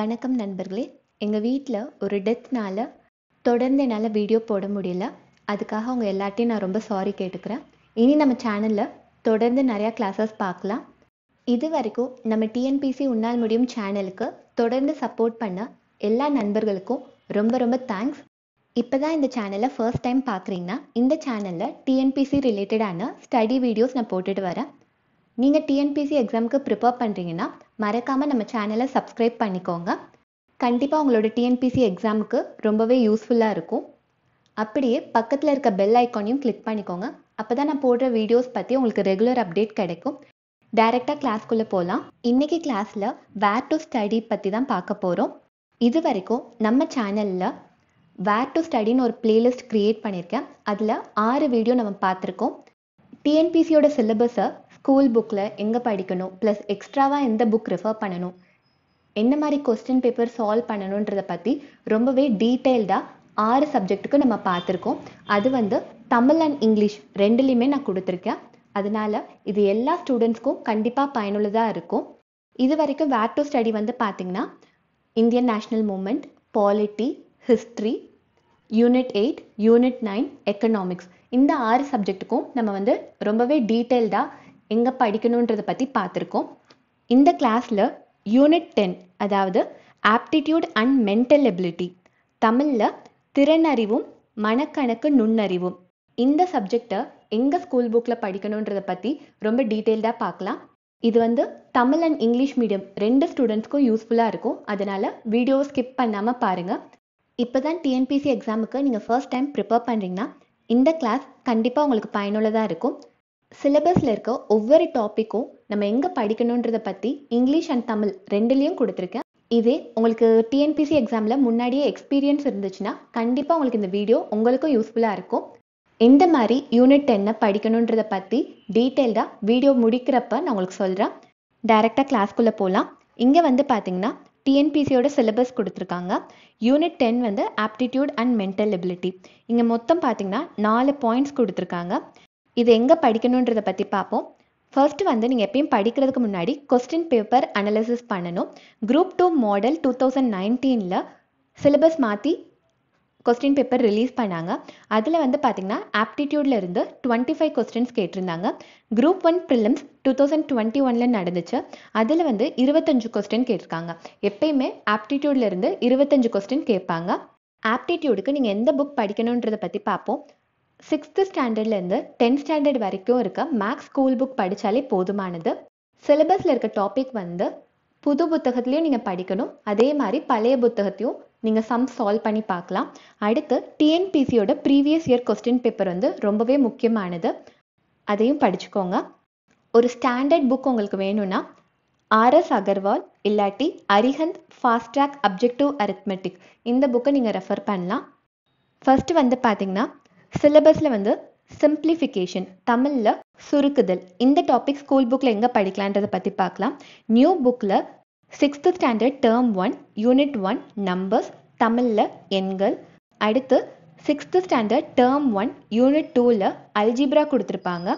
வணக்கம் நண்பர்களே எங்கள் வீட்டில் ஒரு டெத்னால் தொடர்ந்து என்னால் வீடியோ போட முடியல அதுக்காக அவங்க எல்லாத்தையும் நான் ரொம்ப சாரி கேட்டுக்கிறேன் இனி நம்ம சேனலில் தொடர்ந்து நிறையா கிளாஸஸ் பார்க்கலாம் இது வரைக்கும் நம்ம டிஎன்பிசி உன்னால் முடியும் சேனலுக்கு தொடர்ந்து சப்போர்ட் பண்ண எல்லா நண்பர்களுக்கும் ரொம்ப ரொம்ப தேங்க்ஸ் இப்போ தான் இந்த சேனலை ஃபர்ஸ்ட் டைம் பார்க்குறீங்கன்னா இந்த சேனலில் டிஎன்பிசி ரிலேட்டடான ஸ்டடி வீடியோஸ் நான் போட்டுட்டு வரேன் நீங்கள் டிஎன்பிசி எக்ஸாமுக்கு ப்ரிப்பேர் பண்ணுறீங்கன்னா மறக்காமல் நம்ம சேனலை சப்ஸ்கிரைப் பண்ணிக்கோங்க கண்டிப்பாக உங்களோட டிஎன்பிசி எக்ஸாமுக்கு ரொம்பவே யூஸ்ஃபுல்லாக இருக்கும் அப்படியே பக்கத்தில் இருக்க பெல் ஐக்கானையும் கிளிக் பண்ணிக்கோங்க அப்போ தான் நான் போடுற வீடியோஸ் பற்றி உங்களுக்கு ரெகுலர் அப்டேட் கிடைக்கும் டைரெக்டாக கிளாஸ்க்குள்ளே போகலாம் இன்றைக்கி கிளாஸில் வேர் டு ஸ்டடி பற்றி தான் பார்க்க போகிறோம் இது வரைக்கும் நம்ம சேனலில் வேர் டு ஸ்டடின்னு ஒரு பிளேலிஸ்ட் க்ரியேட் பண்ணியிருக்கேன் அதில் ஆறு வீடியோ நம்ம பார்த்துருக்கோம் டிஎன்பிசியோட சிலபஸை ஸ்கூல் புக்கில் எங்கே படிக்கணும் ப்ளஸ் எக்ஸ்ட்ராவாக எந்த புக் ரெஃபர் பண்ணணும் என்ன மாதிரி கொஸ்டின் பேப்பர் சால்வ் பண்ணணுன்றதை பற்றி ரொம்பவே டீட்டெயில்டாக ஆறு சப்ஜெக்ட்டுக்கு நம்ம பார்த்துருக்கோம் அது வந்து தமிழ் அண்ட் இங்கிலீஷ் ரெண்டுலேயுமே நான் கொடுத்துருக்கேன் அதனால இது எல்லா ஸ்டூடெண்ட்ஸ்க்கும் கண்டிப்பாக பயனுள்ளதாக இருக்கும் இது வரைக்கும் வேர் டு ஸ்டடி வந்து பார்த்திங்கன்னா Indian national movement polity history unit eight unit nine economics இந்த ஆறு சப்ஜெக்ட்டுக்கும் நம்ம வந்து ரொம்பவே டீட்டெயில்டாக எங்கே படிக்கணுன்றதை பற்றி பார்த்துருக்கோம் இந்த கிளாஸில் யூனிட் டென் அதாவது ஆப்டிடியூட் அண்ட் மென்டல் எபிலிட்டி தமிழில் திறனறிவும் மனக்கணக்கு நுண்ணறிவும் இந்த சப்ஜெக்டை எங்கள் ஸ்கூல் புக்கில் படிக்கணுன்றதை பற்றி ரொம்ப டீட்டெயில்டாக பார்க்கலாம் இது வந்து தமிழ் அண்ட் இங்கிலீஷ் மீடியம் ரெண்டு ஸ்டூடெண்ட்ஸ்க்கும் யூஸ்ஃபுல்லாக இருக்கும் அதனால் வீடியோ ஸ்கிப் பண்ணாமல் பாருங்கள் இப்போ தான் டிஎன்பிசி எக்ஸாமுக்கு நீங்கள் ஃபர்ஸ்ட் டைம் ப்ரிப்பேர் பண்ணுறீங்கன்னா இந்த கிளாஸ் கண்டிப்பாக உங்களுக்கு பயனுள்ளதாக இருக்கும் சிலபஸில் இருக்க ஒவ்வொரு டாப்பிக்கும் நம்ம எங்கே படிக்கணுன்றதை பற்றி இங்கிலீஷ் அண்ட் தமிழ் ரெண்டுலேயும் கொடுத்துருக்கேன் இதே உங்களுக்கு டிஎன்பிசி எக்ஸாமில் முன்னாடியே எக்ஸ்பீரியன்ஸ் இருந்துச்சுன்னா கண்டிப்பாக உங்களுக்கு இந்த வீடியோ உங்களுக்கும் யூஸ்ஃபுல்லாக இருக்கும் எந்த மாதிரி யூனிட் டென்னை படிக்கணுன்றதை பற்றி டீட்டெயில்டாக வீடியோ முடிக்கிறப்ப நான் உங்களுக்கு சொல்கிறேன் டைரெக்டாக கிளாஸ்க்குள்ளே போகலாம் இங்கே வந்து பார்த்தீங்கன்னா டிஎன்பிசியோட சிலபஸ் கொடுத்துருக்காங்க யூனிட் டென் வந்து ஆப்டிடியூட் அண்ட் மென்டல் எபிலிட்டி இங்கே மொத்தம் பார்த்தீங்கன்னா நாலு பாயிண்ட்ஸ் கொடுத்துருக்காங்க இது எங்கே படிக்கணுன்றதை பற்றி பார்ப்போம் ஃபர்ஸ்ட் வந்து நீங்கள் எப்பயும் படிக்கிறதுக்கு முன்னாடி கொஸ்டின் பேப்பர் அனலிசிஸ் பண்ணணும் group two model two thousand நைன்டீனில் சிலபஸ் மாற்றி கொஸ்டின் பேப்பர் ரிலீஸ் பண்ணாங்க அதில் வந்து பார்த்திங்கன்னா ஆப்டிடியூடில் இருந்து டுவெண்ட்டி ஃபைவ் கொஸ்டின்ஸ் கேட்டிருந்தாங்க group one prelims two thousand twenty ஒனில் நடந்துச்சு அதில் வந்து இருபத்தஞ்சு கொஸ்டின் கேட்டிருக்காங்க எப்பயுமே இருந்து இருபத்தஞ்சு கொஸ்டின் கேட்பாங்க ஆப்டிடியூடுக்கு நீங்கள் எந்த புக் படிக்கணுன்றதை பற்றி பார்ப்போம் சிக்ஸ்த்து ஸ்டாண்டர்ட்லேருந்து டென்த் ஸ்டாண்டர்ட் வரைக்கும் இருக்க மேக்ஸ் ஸ்கூல் புக் படித்தாலே போதுமானது சிலபஸில் இருக்க டாபிக் வந்து புது புத்தகத்துலேயும் நீங்கள் படிக்கணும் அதே மாதிரி பழைய புத்தகத்தையும் நீங்கள் சம் சால்வ் பண்ணி பார்க்கலாம் அடுத்து டிஎன்பிசியோட ப்ரீவியஸ் இயர் கொஸ்டின் பேப்பர் வந்து ரொம்பவே முக்கியமானது அதையும் படிச்சுக்கோங்க ஒரு ஸ்டாண்டர்ட் புக் உங்களுக்கு வேணும்னா ஆர்எஸ் அகர்வால் இல்லாட்டி Arihant fast track objective arithmetic இந்த புக்கை நீங்கள் ரெஃபர் பண்ணலாம் ஃபர்ஸ்ட் வந்து பார்த்தீங்கன்னா சிலபஸில் வந்து சிம்பிளிஃபிகேஷன் தமிழில் சுருக்குதல் இந்த டாபிக் ஸ்கூல் புக்கில் எங்கே படிக்கலான்றதை பற்றி பார்க்கலாம் நியூ புக்கில் sixth standard term one unit one numbers தமிழில் எண்கள் அடுத்து sixth standard term one unit டூவில் அல்ஜிப்ரா கொடுத்துருப்பாங்க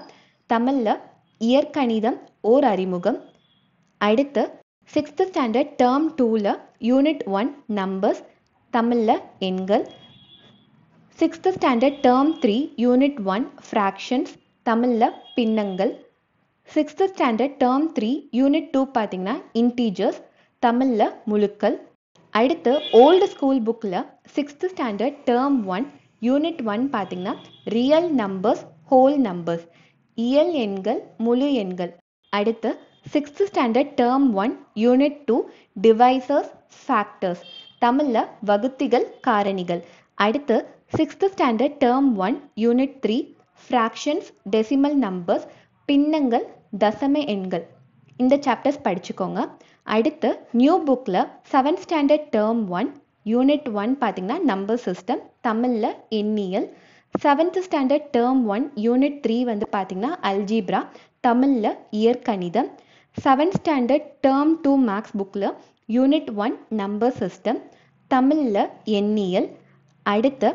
தமிழில் இயற்கணிதம் ஓர் அறிமுகம் அடுத்து சிக்ஸ்த்து ஸ்டாண்டர்ட் டேர்ம் டூவில் யூனிட் ஒன் நம்பர்ஸ் தமிழில் எண்கள் sixth standard term three unit one fractions தமிழில் பின்னங்கள் sixth standard term three unit two பார்த்தீங்கன்னா இன்டீஜர்ஸ் தமிழில் முழுக்கள் அடுத்து ஓல்டு ஸ்கூல் புக்கில் sixth standard term one unit one பார்த்தீங்கன்னா ரியல் நம்பர்ஸ் ஹோல் நம்பர்ஸ் இயல் எண்கள் முழு எண்கள் அடுத்து sixth standard term one unit two divisors factors தமிழில் வகுத்திகள் காரணிகள் அடுத்து sixth standard term one unit three fractions decimal numbers பின்னங்கள் தசம எண்கள் இந்த சாப்டர்ஸ் படிச்சுக்கோங்க அடுத்து நியூ புக்கில் seventh standard term one unit one பார்த்தீங்கன்னா நம்பர் சிஸ்டம் தமிழில் எண்ணியல் seventh standard term one unit three வந்து பார்த்தீங்கன்னா அல்ஜிப்ரா தமிழில் இயற்கணிதம் seventh standard term two maths புக்கில் யூனிட் ஒன் நம்பர் சிஸ்டம் தமிழில் எண்ணியல் அடுத்து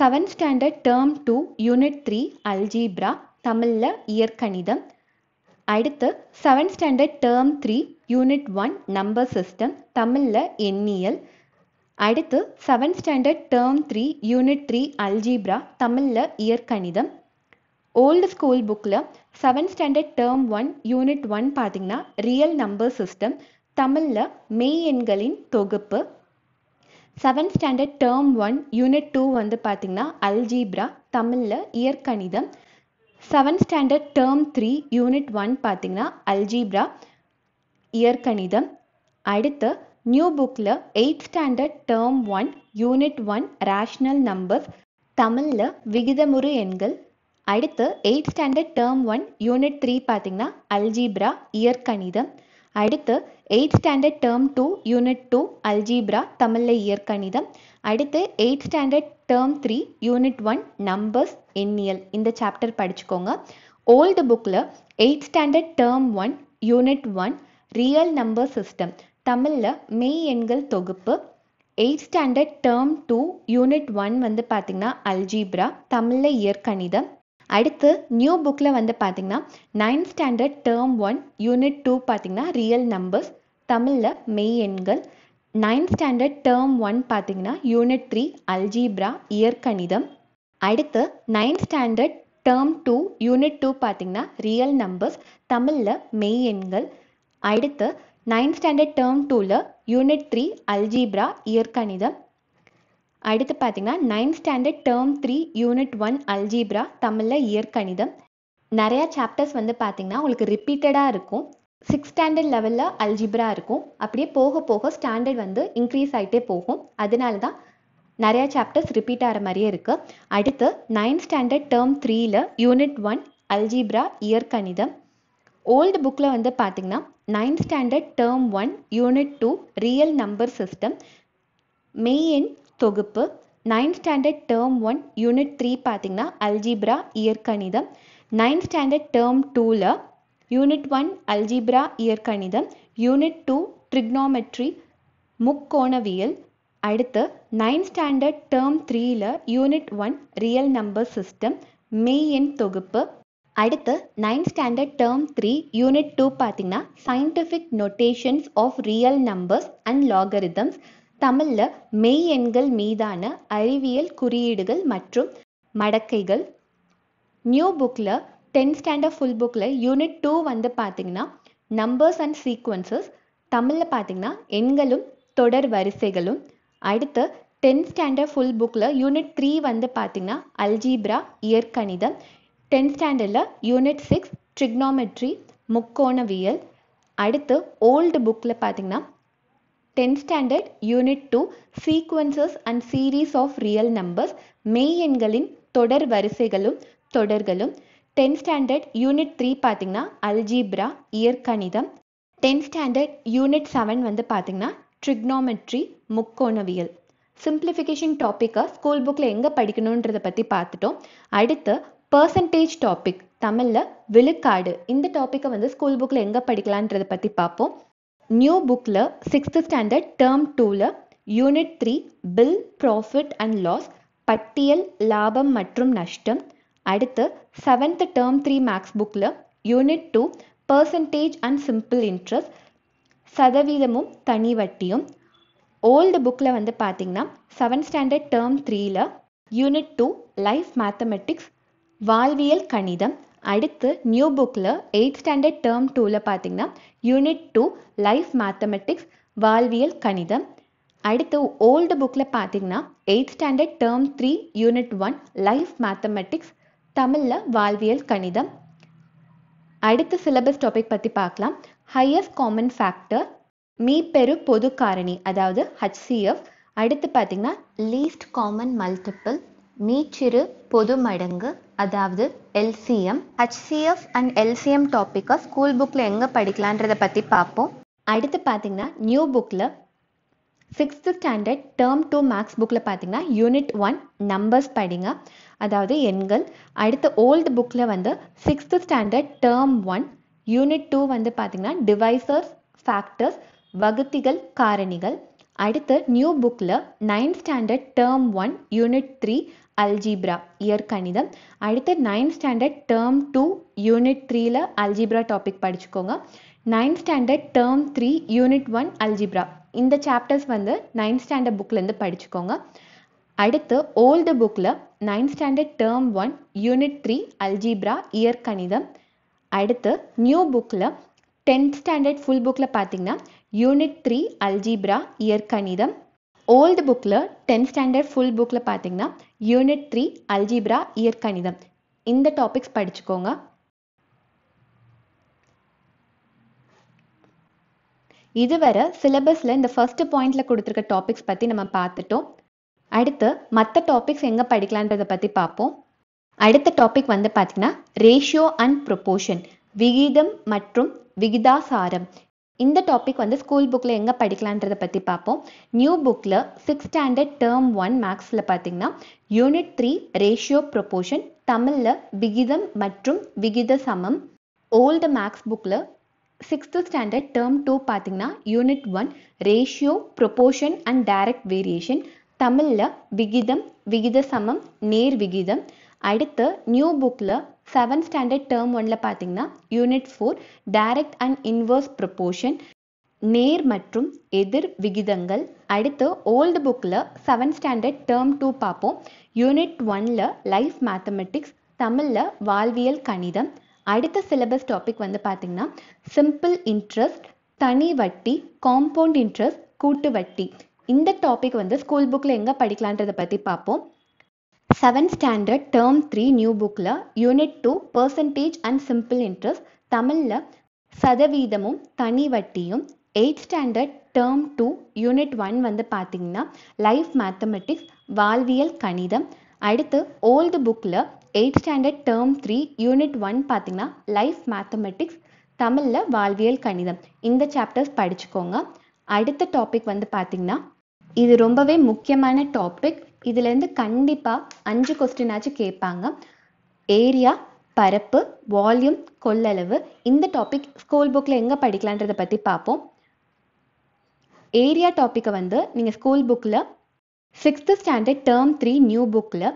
seventh standard term two unit three algebra தமிழில் இயற்கணிதம் அடுத்து seventh standard term three unit one number system தமிழில் எண்ணியல் அடுத்து seventh standard term three unit three algebra தமிழில் இயற்கணிதம் ஓல்டு ஸ்கூல் புக்கில் seventh standard term one unit one பார்த்தீங்கன்னா ரியல் நம்பர் சிஸ்டம் தமிழில் மெய் எண்களின் தொகுப்பு seventh standard term one unit two வந்து பார்த்திங்கன்னா அல்ஜீப்ரா தமிழில் இயற்கணிதம் seventh standard term three unit one பார்த்தீங்கன்னா அல்ஜீப்ரா இயற்கணிதம் அடுத்து நியூ புக்கில் eight standard term one unit one rational numbers தமிழில் விகிதமுறு எண்கள் அடுத்து eight standard term one unit three பார்த்தீங்கன்னா அல்ஜீப்ரா இயற்கணிதம் அடுத்து eight standard term two unit two algebra தமிழில் இயற்கணிதம் அடுத்து eight standard term three unit one numbers எண்ணியல் இந்த சாப்டர் படிச்சுக்கோங்க ஓல்டு புக்கில் eight standard term one unit one real number system தமிழில் மெய் எண்கள் தொகுப்பு eight standard term two unit one வந்து பார்த்திங்கன்னா அல்ஜீப்ரா தமிழில் இயற்கணிதம் அடுத்து நியூ புக்கில் வந்து பார்த்தீங்கன்னா ninth standard term one unit two பார்த்தீங்கன்னா ரியல் நம்பர்ஸ் தமிழில் மெய் எண்கள் நைன்த் ஸ்டாண்டர்ட் டேர்ம் ஒன் பார்த்தீங்கன்னா யூனிட் த்ரீ அல்ஜீப்ரா இயற்கணிதம் அடுத்து ninth standard term two unit two பார்த்தீங்கன்னா ரியல் நம்பர்ஸ் தமிழில் மெய் எண்கள் அடுத்து நைன்த் ஸ்டாண்டர்ட் டேர்ம் டூவில் யூனிட் த்ரீ அல்ஜீப்ரா இயற்கணிதம் அடுத்து பார்த்தீங்கன்னா ninth standard term three unit one algebra தமிழில் இயற்கணிதம் நிறையா சாப்டர்ஸ் வந்து பார்த்தீங்கன்னா உங்களுக்கு ரிப்பீட்டடாக இருக்கும் சிக்ஸ் ஸ்டாண்டர்ட் லெவலில் அல்ஜிப்ரா இருக்கும் அப்படியே போக போக ஸ்டாண்டர்ட் வந்து இன்க்ரீஸ் ஆகிட்டே போகும் அதனால தான் நிறையா சாப்டர்ஸ் ரிப்பீட் ஆகிற மாதிரியே இருக்குது அடுத்து நைன்த் ஸ்டாண்டர்ட் டேர்ம் த்ரீயில் யூனிட் ஒன் அல்ஜிப்ரா இயற்கணிதம் ஓல்டு புக்கில் வந்து பார்த்திங்கன்னா ninth standard term one unit two real number system மெயின் தொகுப்பு ninth standard term one unit three பார்த்தீங்கன்னா அல்ஜிப்ரா இயற்கணிதம் நைன்த் ஸ்டாண்டர்ட் டேர்ம் டூவில் யூனிட் ஒன் அல்ஜிப்ரா இயற்கணிதம் யூனிட் டூ ட்ரிக்னோமெட்ரி முக்கோணவியல் அடுத்து நைன்த் ஸ்டாண்டர்ட் டேர்ம் த்ரீயில் unit one real number system மெய் எண் தொகுப்பு அடுத்து ninth standard term three unit two பார்த்தீங்கன்னா scientific notations of real numbers and logarithms தமிழில் மெய் எண்கள் மீதான அறிவியல் குறியீடுகள் மற்றும் மடக்கைகள் நியூ புக்கில் டென்த் ஸ்டாண்டர்ட் ஃபுல் புக்கில் யூனிட் டூ வந்து பார்த்திங்கன்னா நம்பர்ஸ் அண்ட் சீக்வன்சஸ் தமிழில் பார்த்தீங்கன்னா எண்களும் தொடர் வரிசைகளும் அடுத்து டென்த் ஸ்டாண்டர்ட் ஃபுல் புக்கில் யூனிட் த்ரீ வந்து பார்த்திங்கன்னா அல்ஜீப்ரா இயற்கணிதம் டென்த் ஸ்டாண்டர்டில் யூனிட் சிக்ஸ் ட்ரிக்னோமெட்ரி முக்கோணவியல் அடுத்து ஓல்டு புக்கில் பார்த்திங்கன்னா tenth standard unit two sequences and series of real numbers மெய் எண்களின் தொடர் வரிசைகளும் தொடர்களும் டென்த் ஸ்டாண்டர்ட் யூனிட் த்ரீ பார்த்தீங்கன்னா அல்ஜீப்ரா இயற்கணிதம் டென்த் ஸ்டாண்டர்ட் யூனிட் செவன் வந்து பார்த்தீங்கன்னா ட்ரிக்னோமெட்ரி முக்கோணவியல் சிம்பிளிஃபிகேஷன் டாப்பிக்கை ஸ்கூல் புக்கில் எங்கே படிக்கணுன்றதை பற்றி பார்த்துட்டோம் அடுத்து பர்சன்டேஜ் டாபிக் தமிழில் விழுக்காடு இந்த டாப்பிக்கை வந்து ஸ்கூல் புக்கில் எங்கே படிக்கலான்றதை பற்றி பார்ப்போம் நியூ புக்கில் சிக்ஸ்த்து ஸ்டாண்டர்ட் டேர்ம் டூவில் unit three bill profit and loss பட்டியல் லாபம் மற்றும் நஷ்டம் அடுத்து செவன்த் டேர்ம் த்ரீ மேக்ஸ் புக்கில் unit two percentage and simple interest சதவீதமும் தனி வட்டியும் ஓல்டு புக்கில் வந்து பார்த்திங்கன்னா செவன்த் ஸ்டாண்டர்ட் டேர்ம் த்ரீயில் யூனிட் டூ லைஃப் மேத்தமெட்டிக்ஸ் வாழ்வியல் கணிதம் அடுத்து நியூ புக்கில் எயிட் ஸ்டாண்டர்ட் டேர்ம் டூவில் பார்த்தீங்கன்னா யூனிட் டூ லைஃப் மேத்தமெட்டிக்ஸ் வாழ்வியல் கணிதம் அடுத்து ஓல்டு புக்கில் பார்த்தீங்கன்னா eight standard term three unit one life mathematics தமிழில் வாழ்வியல் கணிதம் அடுத்த சிலபஸ் டாபிக் பற்றி பார்க்கலாம் ஹையஸ்ட் காமன் ஃபேக்டர் மீப்பெரு பொது காரணி அதாவது ஹச்சிஎஃப் அடுத்து பார்த்தீங்கன்னா லீஸ்ட் காமன் மல்டிப்பிள் மீச்சிறு பொது மடங்கு அதாவது எல்சிஎம் ஹச்சிஎஃப் அண்ட் எல்சிஎம் டாப்பிக்காக ஸ்கூல் புக்கில் எங்கே படிக்கலான்றதை பற்றி பார்ப்போம் அடுத்து பார்த்திங்கன்னா நியூ புக்கில் sixth standard term two maths புக்கில் பார்த்தீங்கன்னா யூனிட் ஒன் நம்பர்ஸ் படிங்க அதாவது எண்கள் அடுத்த ஓல்டு புக்கில் வந்து sixth standard term one unit two வந்து பார்த்திங்கன்னா டிவைசர்ஸ் ஃபேக்டர்ஸ் வகுத்திகள் காரணிகள் அடுத்து நியூ புக்கில் ninth standard term one unit three algebra இயற்கணிதம் அடுத்து ninth standard term two unit த்ரீல அல்ஜிப்ரா டாபிக் படிச்சுக்கோங்க ninth standard term three unit one algebra இந்த சாப்டர்ஸ் வந்து நைன்த் ஸ்டாண்டர்ட் புக்லேருந்து படிச்சுக்கோங்க அடுத்து ஓல்டு புக்கில் ninth standard term one unit three algebra இயர் அடுத்து நியூ புக்கில் டென்த் ஸ்டாண்டர்ட் ஃபுல் புக்கில் பார்த்தீங்கன்னா யூனிட் த்ரீ அல்ஜிப்ரா இயர் ஓல்டு புக்கில் டென்த் ஸ்டாண்டர்ட் ஃபுல் புக்கில் பார்த்தீங்கன்னா யூனிட் த்ரீ அல்ஜிப்ரா இயர் இந்த டாபிக்ஸ் படிச்சுக்கோங்க இதுவரை சிலபஸில் இந்த ஃபஸ்ட்டு பாயிண்டில் கொடுத்துருக்க டாபிக்ஸ் பற்றி நம்ம பார்த்துட்டோம் அடுத்து மற்ற டாபிக்ஸ் எங்கே படிக்கலான்றத பற்றி பார்ப்போம் அடுத்த டாபிக் வந்து பார்த்தீங்கன்னா ரேஷியோ அண்ட் ப்ரொபோஷன் விகிதம் மற்றும் விகிதாசாரம் இந்த டாபிக் வந்து ஸ்கூல் புக்கில் எங்கே படிக்கலான்றத பற்றி பார்ப்போம் நியூ புக்கில் சிக்ஸ் ஸ்டாண்டர்ட் டேர்ம் ஒன் மேக்ஸில் பார்த்தீங்கன்னா யூனிட் த்ரீ ரேஷியோ ப்ரொபோஷன் தமிழில் விகிதம் மற்றும் விகித சமம் ஓல்டு மேக்ஸ் புக்கில் சிக்ஸ்த்து ஸ்டாண்டர்ட் டேர்ம் டூ பார்த்தீங்கன்னா unit one ratio proportion and direct variation தமிழில் விகிதம் விகித சமம் நேர் விகிதம் அடுத்து நியூ புக்கில் செவன்த் ஸ்டாண்டர்ட் டேர்ம் ஒன்ல பார்த்தீங்கன்னா unit four direct and inverse proportion நேர் மற்றும் எதிர் விகிதங்கள் அடுத்து ஓல்டு புக்கில் செவன்த் ஸ்டாண்டர்ட் டேர்ம் டூ பார்ப்போம் யூனிட் ஒனில் லைஃப் மேத்தமெட்டிக்ஸ் தமிழில் வாழ்வியல் கணிதம் அடுத்த சிலபஸ் டாபிக் வந்து பார்த்திங்கன்னா சிம்பிள் இன்ட்ரெஸ்ட் தனி வட்டி காம்பவுண்ட் இன்ட்ரெஸ்ட் கூட்டு வட்டி இந்த டாபிக் வந்து ஸ்கூல் புக்கில் எங்கே படிக்கலான்றதை பற்றி பார்ப்போம் seventh standard term three new புக்கில் unit two percentage and simple interest தமிழில் சதவீதமும் தனி வட்டியும் eight standard term two unit one வந்து பார்த்திங்கன்னா லைஃப் மேத்தமெட்டிக்ஸ் வாழ்வியல் கணிதம் அடுத்து ஓல்டு புக்கில் eight standard term three unit one பார்த்திங்கன்னா லைஃப் மேத்தமெட்டிக்ஸ் தமிழில் வாழ்வியல் கணிதம் இந்த சாப்டர்ஸ் படிச்சுக்கோங்க அடுத்த டாபிக் வந்து பார்த்திங்கன்னா இது ரொம்பவே முக்கியமான டாபிக் இதுலேருந்து கண்டிப்பாக அஞ்சு கொஸ்டினாச்சும் கேட்பாங்க ஏரியா பரப்பு வால்யூம் கொள்ளளவு இந்த டாபிக் ஸ்கூல் புக்கில் எங்கே படிக்கலான்றதை பற்றி பார்ப்போம் ஏரியா டாப்பிக்கை வந்து நீங்கள் ஸ்கூல் புக்கில் sixth standard term three new புக்கில்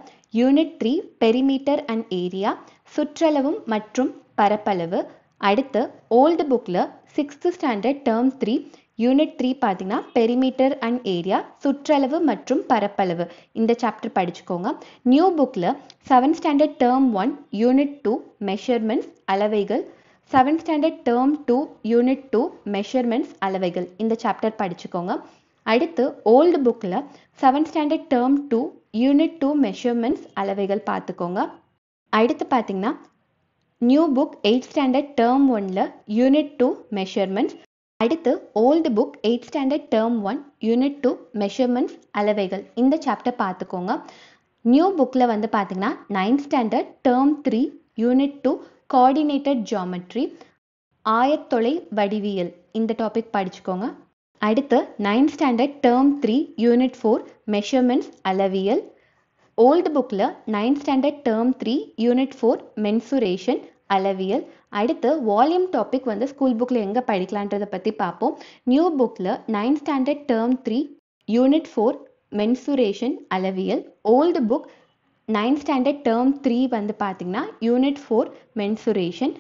unit three perimeter and area சுற்றளவும் மற்றும் பரப்பளவு அடுத்து ஓல்டு புக்கில் sixth standard term three unit three பார்த்தீங்கன்னா பெரிமீட்டர் அண்ட் ஏரியா சுற்றளவு மற்றும் பரப்பளவு இந்த சாப்டர் படிச்சுக்கோங்க நியூ புக்கில் seventh standard term one unit two measurements அளவைகள் seventh standard term two unit two measurements அளவைகள் இந்த சாப்டர் படிச்சுக்கோங்க அடுத்து ஓல்டு புக்கில் seventh standard term two unit two measurements அளவைகள் பார்த்துக்கோங்க அடுத்து பார்த்தீங்கன்னா new book eight standard term ஒன்ல யூனிட் டூ மெஷர்மெண்ட்ஸ் அடுத்து old book eight standard term one unit two measurements அளவைகள் இந்த சாப்டர் பார்த்துக்கோங்க நியூ புக்கில் வந்து பார்த்தீங்கன்னா ninth standard term three unit two coordinated geometry ஆயத்தொலை வடிவியல் இந்த டாபிக் படிச்சுக்கோங்க அடுத்து ninth standard term three unit four measurements அளவியல் ஓல்டு புக்கில் ninth standard term three unit four mensuration அளவியல் அடுத்து வால்யூம் டாபிக் வந்து ஸ்கூல் புக்கில் எங்கே படிக்கலான்றதை பற்றி பார்ப்போம் நியூ புக்கில் ninth standard term three unit four mensuration அளவியல் old book ninth standard term three வந்து பார்த்தீங்கன்னா யூனிட் ஃபோர் மென்சுரேஷன்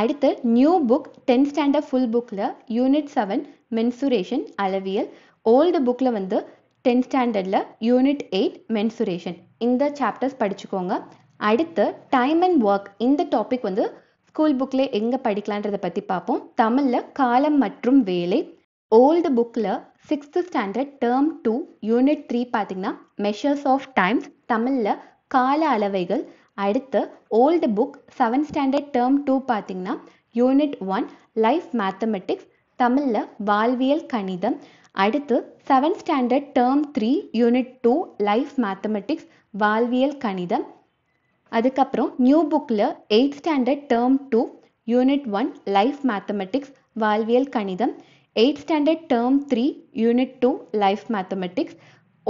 அடுத்து new book tenth standard full புக்கில் யூனிட் செவன் மென்சுரேஷன் அளவியல் ஓல்டு புக்கில் வந்து டென்த் ஸ்டாண்டர்டில் யூனிட் எயிட் மென்சுரேஷன் இந்த சாப்டர்ஸ் படிச்சுக்கோங்க அடுத்து டைம் அண்ட் ஒர்க் இந்த டாபிக் வந்து ஸ்கூல் புக்கில் எங்கே படிக்கலான்றதை பற்றி பார்ப்போம் தமிழில் காலம் மற்றும் வேலை ஓல்டு புக்கில் sixth standard term two unit three பார்த்தீங்கன்னா மெஷர்ஸ் ஆஃப் டைம்ஸ் தமிழில் கால அளவைகள் அடுத்து old book seventh standard term two பார்த்தீங்கன்னா யூனிட் ஒன் லைஃப் மேத்தமெட்டிக்ஸ் தமிழில் வாழ்வியல் கணிதம் அடுத்து seventh standard term three unit two life mathematics வாழ்வியல் கணிதம் அதுக்கப்புறம் நியூ புக்கில் eighth standard term two unit one life mathematics வாழ்வியல் கணிதம் eight standard term three unit two life mathematics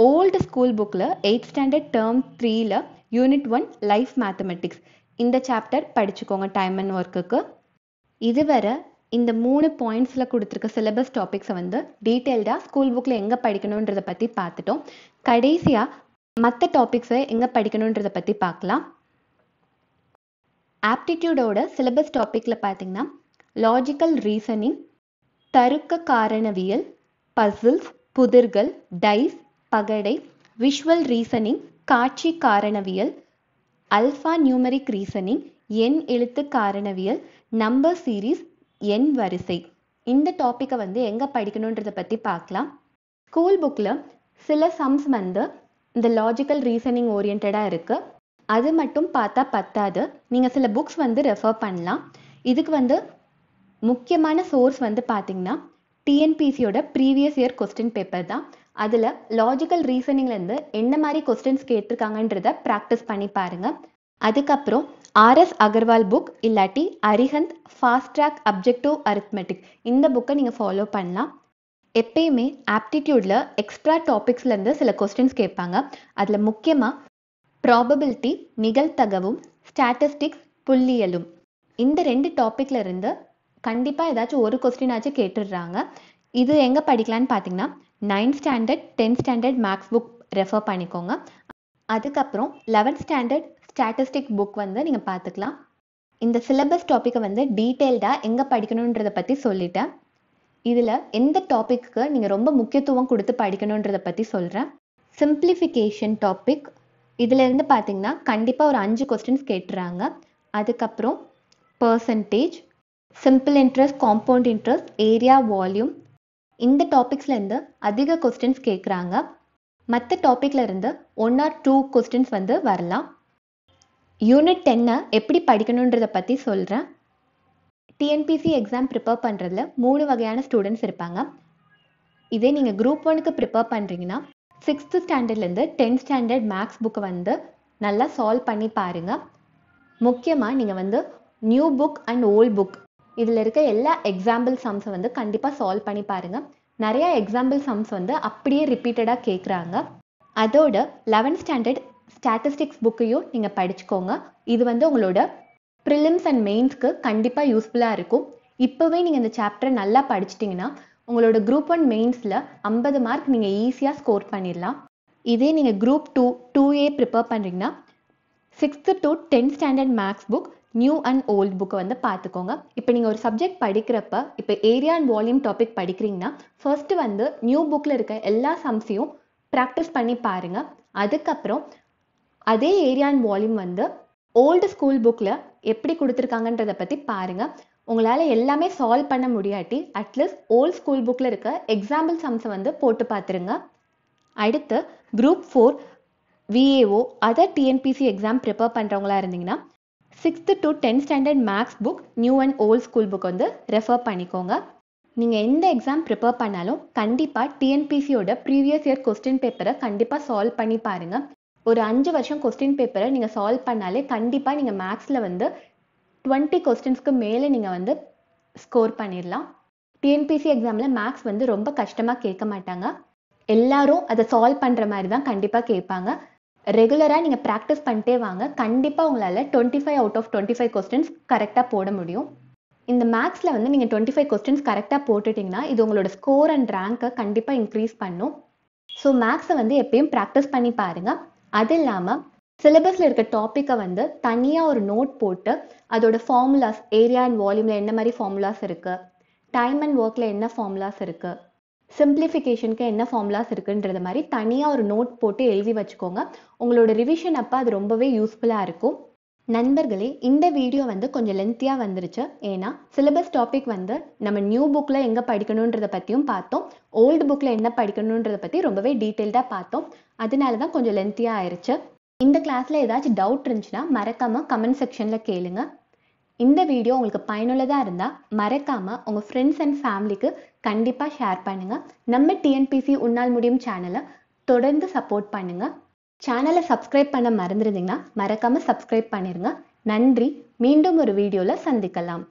old school புக்கில் எயிட் ஸ்டாண்டர்ட் டேர்ம் த்ரீயில் யூனிட் ஒன் லைஃப் மேத்தமெட்டிக்ஸ் இந்த chapter படிச்சுக்கோங்க டைம் அண்ட் ஒர்க்குக்கு இதுவரை இந்த மூணு பாயிண்ட்ஸில் கொடுத்துருக்க சிலபஸ் டாபிக்ஸை வந்து டீட்டெயில்டாக ஸ்கூல் புக்கில் எங்கே படிக்கணுன்றதை பற்றி பார்த்துட்டோம் கடைசியாக மற்ற டாபிக்ஸை எங்கே படிக்கணுன்றதை பற்றி பார்க்கலாம் ஆப்டிடியூடோட சிலபஸ் டாப்பிக்கில் பார்த்தீங்கன்னா லாஜிக்கல் ரீசனிங் தருக்க காரணவியல் பசில்ஸ் புதிர்கள் டைஸ் பகடை விஷுவல் ரீசனிங் காட்சி காரணவியல் அல்ஃபா நியூமரிக் ரீசனிங் எண் எழுத்து காரணவியல் நம்பர் சீரீஸ் எண் வரிசை இந்த டாப்பிக்கை வந்து எங்கே படிக்கணுன்றதை பற்றி பார்க்கலாம் ஸ்கூல் புக்கில் சில சம்ஸ் வந்து இந்த லாஜிக்கல் ரீசனிங் ஓரியன்டாக இருக்குது அது மட்டும் பார்த்தா பத்தாது நீங்கள் சில புக்ஸ் வந்து ரெஃபர் பண்ணலாம் இதுக்கு வந்து முக்கியமான சோர்ஸ் வந்து பார்த்தீங்கன்னா டிஎன்பிசியோட ப்ரீவியஸ் இயர் கொஸ்டின் பேப்பர் தான் அதில் லாஜிக்கல் ரீசனிங்லேருந்து என்ன மாதிரி கொஸ்டின்ஸ் கேட்டிருக்காங்கன்றத ப்ராக்டிஸ் பண்ணி பாருங்கள் அதுக்கப்புறம் ஆர்எஸ் அகர்வால் புக் இல்லாட்டி Arihant fast track objective arithmetic இந்த புக்கை நீங்கள் ஃபாலோ பண்ணலாம் எப்பயுமே ஆப்டிடியூடில் எக்ஸ்ட்ரா டாபிக்ஸ்லேருந்து சில கொஸ்டின்ஸ் கேட்பாங்க அதில் முக்கியமாக ப்ராபபிலிட்டி நிகழ்த்தகவும் ஸ்டாட்டிஸ்டிக்ஸ் புள்ளியலும் இந்த ரெண்டு டாப்பிக்ல இருந்து கண்டிப்பாக ஏதாச்சும் ஒரு கொஸ்டினாச்சும் கேட்டுடுறாங்க இது எங்கே படிக்கலான்னு பார்த்தீங்கன்னா ninth standard tenth standard maths book refer பண்ணிக்கோங்க அதுக்கப்புறம் லெவன்த் ஸ்டாண்டர்ட் ஸ்டாட்டிஸ்டிக் புக் வந்து நீங்கள் பார்த்துக்கலாம் இந்த சிலபஸ் டாப்பிக்கை வந்து டீட்டெயில்டாக எங்கே படிக்கணுன்றதை பற்றி சொல்லிட்டேன் இதில் எந்த டாப்பிக்கு நீங்கள் ரொம்ப முக்கியத்துவம் கொடுத்து படிக்கணுன்றதை பற்றி சொல்கிறேன் சிம்பிளிஃபிகேஷன் டாபிக் இருந்து பார்த்தீங்கன்னா கண்டிப்பாக ஒரு அஞ்சு கொஸ்டின்ஸ் கேட்டுறாங்க அதுக்கப்புறம் percentage simple interest compound interest area volume இந்த டாபிக்ஸ்லேருந்து அதிக கொஸ்டின்ஸ் கேட்குறாங்க மற்ற இருந்து ஒன் ஆர் டூ கொஸ்டின்ஸ் வந்து வரலாம் யூனிட் டென்னை எப்படி படிக்கணுன்றதை பற்றி சொல்கிறேன் டிஎன்பிசி எக்ஸாம் ப்ரிப்பேர் பண்ணுறதுல மூணு வகையான ஸ்டூடெண்ட்ஸ் இருப்பாங்க இதே நீங்கள் குரூப் ஒனுக்கு ப்ரிப்பேர் பண்ணுறீங்கன்னா சிக்ஸ்த்து ஸ்டாண்டர்ட்லேருந்து டென்த் ஸ்டாண்டர்ட் மேக்ஸ் புக்கு வந்து நல்லா சால்வ் பண்ணி பாருங்கள் முக்கியமாக நீங்கள் வந்து new book and old book இதில் இருக்க எல்லா எக்ஸாம்பிள் சம்ஸை வந்து கண்டிப்பாக சால்வ் பண்ணி பாருங்கள் நிறையா எக்ஸாம்பிள் சம்ஸ் வந்து அப்படியே ரிப்பீட்டடாக கேட்குறாங்க அதோட லெவன்த் ஸ்டாண்டர்ட் ஸ்டாட்டிஸ்டிக்ஸ் புக்கையும் நீங்கள் படிச்சுக்கோங்க இது வந்து உங்களோட ப்ரிலிம்ஸ் அண்ட் மெயின்ஸ்க்கு கண்டிப்பாக யூஸ்ஃபுல்லாக இருக்கும் இப்போவே நீங்கள் இந்த சாப்டரை நல்லா படிச்சிட்டிங்கன்னா உங்களோட குரூப் ஒன் மெயின்ஸில் ஐம்பது மார்க் நீங்கள் ஈஸியாக ஸ்கோர் பண்ணிடலாம் இதே நீங்கள் group two two A prepare பண்ணுறீங்கன்னா sixth to tenth standard maths book new and old புக்கை வந்து பார்த்துக்கோங்க இப்போ நீங்கள் ஒரு சப்ஜெக்ட் படிக்கிறப்ப இப்போ ஏரியா அண்ட் வால்யூம் டாபிக் படிக்கிறீங்கன்னா ஃபர்ஸ்ட்டு வந்து நியூ புக்கில் இருக்க எல்லா சம்ஸையும் ப்ராக்டிஸ் பண்ணி பாருங்கள் அதுக்கப்புறம் அதே ஏரியா அண்ட் வால்யூம் வந்து ஓல்டு ஸ்கூல் புக்கில் எப்படி கொடுத்துருக்காங்கன்றதை பற்றி பாருங்கள் உங்களால் எல்லாமே சால்வ் பண்ண முடியாட்டி அட்லீஸ்ட் ஓல்ட் ஸ்கூல் புக்கில் இருக்க எக்ஸாம்பிள் சம்ஸை வந்து போட்டு பார்த்துருங்க அடுத்து group four VAO other TNPSC exam prepare பண்ணுறவங்களா இருந்தீங்கன்னா sixth to tenth standard maths book new and old school book வந்து ரெஃபர் பண்ணிக்கோங்க நீங்கள் எந்த எக்ஸாம் ப்ரிப்பேர் பண்ணாலும் கண்டிப்பாக டிஎன்பிசியோட ப்ரீவியஸ் இயர் கொஸ்டின் பேப்பரை கண்டிப்பாக சால்வ் பண்ணி பாருங்கள் ஒரு அஞ்சு வருஷம் கொஸ்டின் பேப்பரை நீங்கள் சால்வ் பண்ணாலே கண்டிப்பாக நீங்கள் மேக்ஸில் வந்து டுவெண்ட்டி கொஸ்டின்ஸ்க்கு மேலே நீங்கள் வந்து ஸ்கோர் பண்ணிடலாம் டிஎன்பிசி எக்ஸாமில் மேக்ஸ் வந்து ரொம்ப கஷ்டமாக கேட்க மாட்டாங்க எல்லாரும் அதை சால்வ் பண்ணுற மாதிரி தான் கண்டிப்பாக கேட்பாங்க ரெகுலராக நீங்கள் ப்ராக்டிஸ் பண்ணிட்டே வாங்க கண்டிப்பாக உங்களால் twenty five out of twenty five questions கரெக்டாக போட முடியும் இந்த மேக்ஸில் வந்து நீங்கள் டுவெண்ட்டி ஃபைவ் கொஸ்டின்ஸ் கரெக்டாக போட்டுட்டிங்கன்னா இது உங்களோட ஸ்கோர் அண்ட் ரேங்க்கை கண்டிப்பாக இன்க்ரீஸ் பண்ணும் ஸோ மேக்ஸை வந்து எப்பயும் ப்ராக்டிஸ் பண்ணி பாருங்கள் அது இல்லாமல் சிலபஸில் இருக்க டாப்பிக்கை வந்து தனியாக ஒரு நோட் போட்டு அதோட ஃபார்முலாஸ் ஏரியா அண்ட் வால்யூமில் என்ன மாதிரி ஃபார்முலாஸ் இருக்குது டைம் அண்ட் ஒர்க்கில் என்ன ஃபார்முலாஸ் இருக்குது சிம்பிளிஃபிகேஷனுக்கு என்ன ஃபார்முலாஸ் இருக்குன்றது மாதிரி தனியாக ஒரு நோட் போட்டு எழுதி வச்சுக்கோங்க உங்களோட ரிவிஷன் அப்போ அது ரொம்பவே யூஸ்ஃபுல்லாக இருக்கும் நண்பர்களே இந்த வீடியோ வந்து கொஞ்சம் லென்த்தியாக வந்துருச்சு ஏன்னா சிலபஸ் டாபிக் வந்து நம்ம நியூ புக்கில் எங்கே படிக்கணுன்றதை பற்றியும் பார்த்தோம் ஓல்டு புக்கில் என்ன படிக்கணுன்றதை பற்றி ரொம்பவே டீட்டெயில்டாக பார்த்தோம் அதனால தான் கொஞ்சம் லென்த்தியாக ஆயிடுச்சு இந்த கிளாஸில் ஏதாச்சும் டவுட் இருந்துச்சுன்னா மறக்காமல் கமெண்ட் செக்ஷனில் கேளுங்க இந்த வீடியோ உங்களுக்கு பயனுள்ளதாக இருந்தால் மறக்காமல் உங்கள் ஃப்ரெண்ட்ஸ் அண்ட் ஃபேமிலிக்கு கண்டிப்பாக ஷேர் பண்ணுங்கள் நம்ம டிஎன்பிசி உன்னால் முடியும் சேனலை தொடர்ந்து சப்போர்ட் பண்ணுங்கள் சேனலை சப்ஸ்கிரைப் பண்ண மறந்துருந்தீங்கன்னா மறக்காமல் சப்ஸ்கிரைப் பண்ணிடுங்க நன்றி மீண்டும் ஒரு வீடியோவில் சந்திக்கலாம்